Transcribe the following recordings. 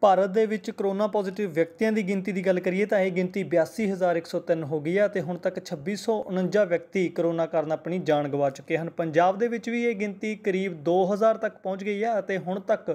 ਭਾਰਤ ਦੇ ਵਿੱਚ corona positive ਵਿਅਕਤੀਆਂ ਦੀ ਗਿਣਤੀ ਦੀ ਗੱਲ ਕਰੀਏ ਤਾਂ ਇਹ ਗਿਣਤੀ 82103 ਹੋ ਗਈ ਹੈ ਤੇ ਹੁਣ ਤੱਕ 2649 ਵਿਅਕਤੀ ਕਰੋਨਾ ਕਾਰਨ ਆਪਣੀ ਜਾਨ ਗਵਾ ਚੁੱਕੇ ਹਨ ਪੰਜਾਬ ਦੇ ਵਿੱਚ ਵੀ ਇਹ ਗਿਣਤੀ ਕਰੀਬ 2000 ਤੱਕ ਪਹੁੰਚ ਗਈ ਹੈ ਅਤੇ ਹੁਣ ਤੱਕ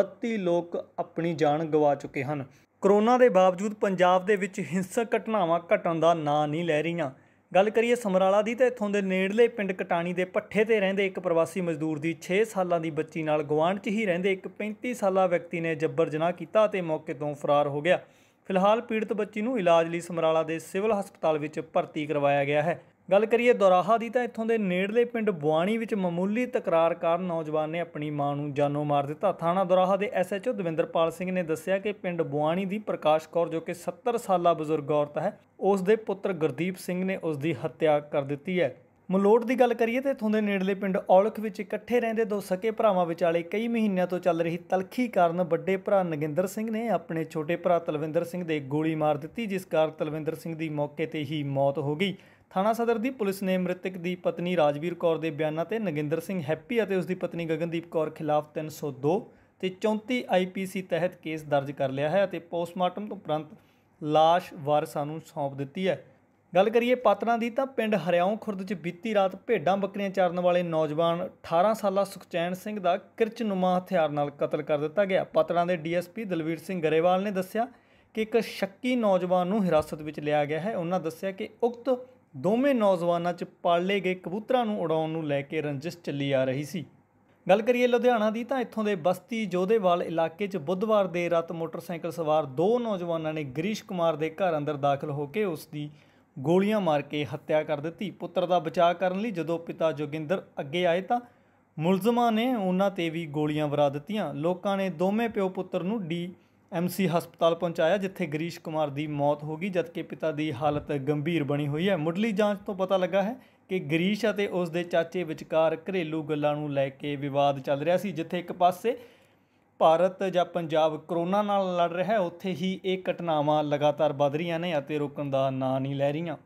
32 ਲੋਕ ਆਪਣੀ ਜਾਨ ਗਵਾ ਚੁੱਕੇ ਹਨ ਕਰੋਨਾ ਦੇ ਬਾਵਜੂਦ ਪੰਜਾਬ ਦੇ ਵਿੱਚ ਹਿੰਸਕ ਘਟਨਾਵਾਂ ਘਟਣ ਦਾ ਨਾਂ ਨਹੀਂ ਲੈ ਰਹੀਆਂ ਗੱਲ ਕਰੀਏ ਸਮਰਾਲਾ ਦੀ ਤਾਂ ਇੱਥੋਂ ਦੇ ਨੇੜਲੇ ਪਿੰਡ ਕਟਾਣੀ ਦੇ ਪੱਠੇ ਤੇ ਰਹਿੰਦੇ ਇੱਕ ਪ੍ਰਵਾਸੀ ਮਜ਼ਦੂਰ ਦੀ 6 ਸਾਲਾਂ ਦੀ ਬੱਚੀ ਨਾਲ ਗਵਾਂਢ 'ਚ ਹੀ ਰਹਿੰਦੇ ਇੱਕ 35 ਸਾਲਾ ਵਿਅਕਤੀ ਨੇ ਜੱਬਰ ਜਨਾਹ ਕੀਤਾ ਤੇ ਮੌਕੇ ਤੋਂ ਫਰਾਰ ਹੋ ਗਿਆ ਫਿਲਹਾਲ ਪੀੜਤ ਬੱਚੀ ਨੂੰ ਇਲਾਜ ਲਈ ਸਮਰਾਲਾ ਦੇ ਸਿਵਲ ਹਸਪਤਾਲ ਵਿੱਚ ਭਰਤੀ ਕਰਵਾਇਆ ਗਿਆ ਹੈ ਗੱਲ ਕਰੀਏ ਦੋਰਾਹਾ ਦੀ ਤਾਂ ਇੱਥੋਂ ਦੇ ਨੇੜਲੇ ਪਿੰਡ ਬੁਆਣੀ ਵਿੱਚ ਮਾਮੂਲੀ ਤਕਰਾਰ ਕਾਰਨ ਨੌਜਵਾਨ ਨੇ ਆਪਣੀ ਮਾਂ ਨੂੰ ਜਾਨੋਂ ਮਾਰ ਦਿੱਤਾ ਥਾਣਾ ਦੋਰਾਹਾ ਦੇ ਐਸਐਚਓ ਦਵਿੰਦਰਪਾਲ ਸਿੰਘ ਨੇ ਦੱਸਿਆ ਕਿ ਪਿੰਡ ਬੁਆਣੀ ਦੀ ਪ੍ਰਕਾਸ਼ ਕੌਰ ਜੋ ਕਿ 70 ਸਾਲਾ ਬਜ਼ੁਰਗ ਔਰਤ ਹੈ ਉਸ ਦੇ ਪੁੱਤਰ ਗੁਰਦੀਪ ਸਿੰਘ ਨੇ ਉਸ ਦੀ ਹੱਤਿਆ ਕਰ ਦਿੱਤੀ ਹੈ ਮਲੋਟ ਦੀ ਗੱਲ ਕਰੀਏ ਤੇ ਇਥੋਂ ਦੇ ਨੇੜਲੇ ਪਿੰਡ ਔਲਖ ਵਿੱਚ ਇਕੱਠੇ ਰਹਿੰਦੇ ਦੋ ਸਕੇ ਭਰਾਵਾਂ ਵਿਚਾਲੇ ਕਈ ਮਹੀਨਿਆਂ ਤੋਂ ਚੱਲ ਰਹੀ ਤਲਖੀ ਕਾਰਨ ਵੱਡੇ ਭਰਾ ਨਗਿੰਦਰ ਸਿੰਘ ਨੇ ਆਪਣੇ ਛੋਟੇ ਭਰਾ ਤਲਵਿੰਦਰ ਸਿੰਘ ਦੇ ਗੋਲੀ ਮਾਰ ਦਿੱਤੀ ਜਿਸ ਕਾਰਨ ਤਲਵਿੰਦਰ ਸਿੰਘ ਦੀ ਮੌਕੇ ਤੇ ਹੀ ਮੌਤ ਹੋ ਗਈ ਥਾਣਾ ਸਦਰ ਦੀ ਪੁਲਿਸ ਨੇ ਮ੍ਰਿਤਕ ਦੀ ਪਤਨੀ ਰਾਜਵੀਰ ਕੌਰ ਦੇ ਬਿਆਨਾਂ ਤੇ ਨਗਿੰਦਰ ਸਿੰਘ ਹੈਪੀ ਅਤੇ ਉਸ ਦੀ ਪਤਨੀ ਗਗਨਦੀਪ ਕੌਰ ਖਿਲਾਫ 302 ਤੇ 34 ਆਈਪੀਸੀ ਤਹਿਤ ਕੇਸ ਦਰਜ ਕਰ ਲਿਆ ਹੈ ਅਤੇ ਪੋਸਟਮਾਰਟਮ ਤੋਂ ਉਪਰੰਤ ਲਾਸ਼ ਵਾਰਸਾਂ ਨੂੰ ਸੌਂਪ ਦਿੱਤੀ ਹੈ ਗੱਲ ਕਰੀਏ ਪਾਤਰਾਂ ਦੀ ਤਾਂ ਪਿੰਡ ਹਰਿਆਉਂ ਖੁਰਦ 'ਚ ਬੀਤੀ ਰਾਤ ਭੇਡਾਂ ਬੱਕਰੀਆਂ ਚਾਰਨ ਵਾਲੇ ਨੌਜਵਾਨ 18 ਸਾਲਾ ਸੁਖਚੈਨ ਸਿੰਘ ਦਾ ਕਿਰਚ ਨੁਮਾ ਹਥਿਆਰ ਨਾਲ ਕਤਲ ਕਰ ਦਿੱਤਾ ਗਿਆ ਪਾਤਰਾਂ ਦੇ ਡੀਐਸਪੀ ਦਲਵੀਰ ਸਿੰਘ ਗਰੇਵਾਲ ਨੇ ਦੱਸਿਆ ਕਿ ਇੱਕ ਸ਼ੱਕੀ ਨੌਜਵਾਨ ਨੂੰ ਹਿਰਾਸਤ ਵਿੱਚ ਲਿਆ ਗਿਆ ਹੈ ਉਹਨਾਂ ਦੱਸਿਆ ਕਿ ਉਕਤ ਦੋਵੇਂ ਨੌਜਵਾਨਾਂ 'ਚ ਪਾਲੇ ਗਏ ਕਬੂਤਰਾਂ ਨੂੰ ਉਡਾਉਣ ਨੂੰ ਲੈ ਕੇ ਰੰਜਿਸ਼ ਚੱਲੀ ਆ ਰਹੀ ਸੀ ਗੱਲ ਕਰੀਏ ਲੁਧਿਆਣਾ ਦੀ ਤਾਂ ਇੱਥੋਂ ਦੇ ਬਸਤੀ ਜੋਧੇਵਾਲ ਇਲਾਕੇ 'ਚ ਬੁੱਧਵਾਰ ਦੇ ਰਾਤ ਮੋਟਰਸਾਈਕਲ ਸਵਾਰ ਦੋ ਨੌਜਵਾਨਾਂ ਨੇ ਗਰੀਸ਼ ਕੁਮਾਰ ਦੇ ਘਰ ਅੰਦਰ ਦਾਖਲ ਹੋ ਕੇ ਉਸ ਦੀ ਗੋਲੀਆਂ ਮਾਰ ਕੇ ਹੱਤਿਆ ਕਰ ਦਿੱਤੀ ਪੁੱਤਰ ਦਾ ਬਚਾਅ ਕਰਨ ਲਈ ਜਦੋਂ ਪਿਤਾ ਜੋਗਿੰਦਰ ਅੱਗੇ ਆਏ ਤਾਂ ਮੁਲਜ਼ਮਾਂ ਨੇ ਉਹਨਾਂ ਤੇ ਵੀ ਗੋਲੀਆਂ ਵਰਾ ਦਿੱਤੀਆਂ ਲੋਕਾਂ ਨੇ ਦੋਵੇਂ ਪਿਓ ਪੁੱਤਰ ਨੂੰ ਡੀ ਐਮਸੀ ਹਸਪਤਾਲ ਪਹੁੰਚਾਇਆ ਜਿੱਥੇ ਗਰੀਸ਼ ਕੁਮਾਰ ਦੀ ਮੌਤ ਹੋ ਗਈ ਜਦਕਿ ਪਿਤਾ ਦੀ ਹਾਲਤ ਗੰਭੀਰ ਬਣੀ ਹੋਈ ਹੈ ਮੁੱਢਲੀ ਜਾਂਚ ਤੋਂ ਪਤਾ ਲੱਗਾ ਹੈ ਕਿ ਗਰੀਸ਼ ਅਤੇ ਉਸ ਦੇ ਚਾਚੇ ਵਿਚਕਾਰ ਘਰੇਲੂ ਗੱਲਾਂ ਨੂੰ ਲੈ ਕੇ ਵਿਵਾਦ ਚੱਲ ਰਿਹਾ ਸੀ ਜਿੱਥੇ ਇੱਕ ਪਾਸੇ ਭਾਰਤ ਜਾਂ ਪੰਜਾਬ ਕਰੋਨਾ ਨਾਲ ਲੜ ਰਿਹਾ ਹੈ ਉੱਥੇ ਹੀ ਇਹ ਘਟਨਾਵਾਂ ਲਗਾਤਾਰ ਵੱਧ ਰਹੀਆਂ ਨੇ ਅਤੇ ਰੁਕਣ ਦਾ ਨਾਂ ਨਹੀਂ ਲੈ ਰਹੀਆਂ